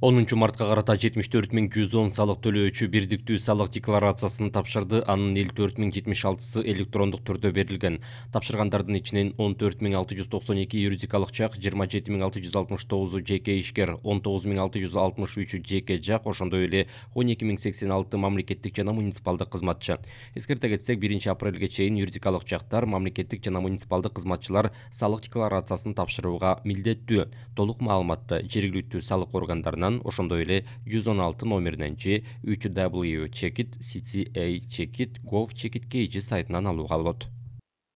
10 мартка карата 74110 салык төлөөчү бирдиктүү салык декларациясын тапшырды анын 54076-сы электрондық түрдө берилген тапшыргандардын ичинен 14692 юридикалык жак 27669 жеке ишкер 19663 жеке жақ ошондой эле 12086 мамлекеттик жана муниципалды кызматчы эскерте кетсек 1 апрелге чейин юридикалык жактар мамлекеттик жана муниципалды кызматчылар салык декларациясын тапшырууга милдеттүү толук маалыматты жергиликтүү салық органдарына анан ошондой эле жүз он алты номеринен же үч ww чекит cta чекит gov чекит kg сайтынан алууга болот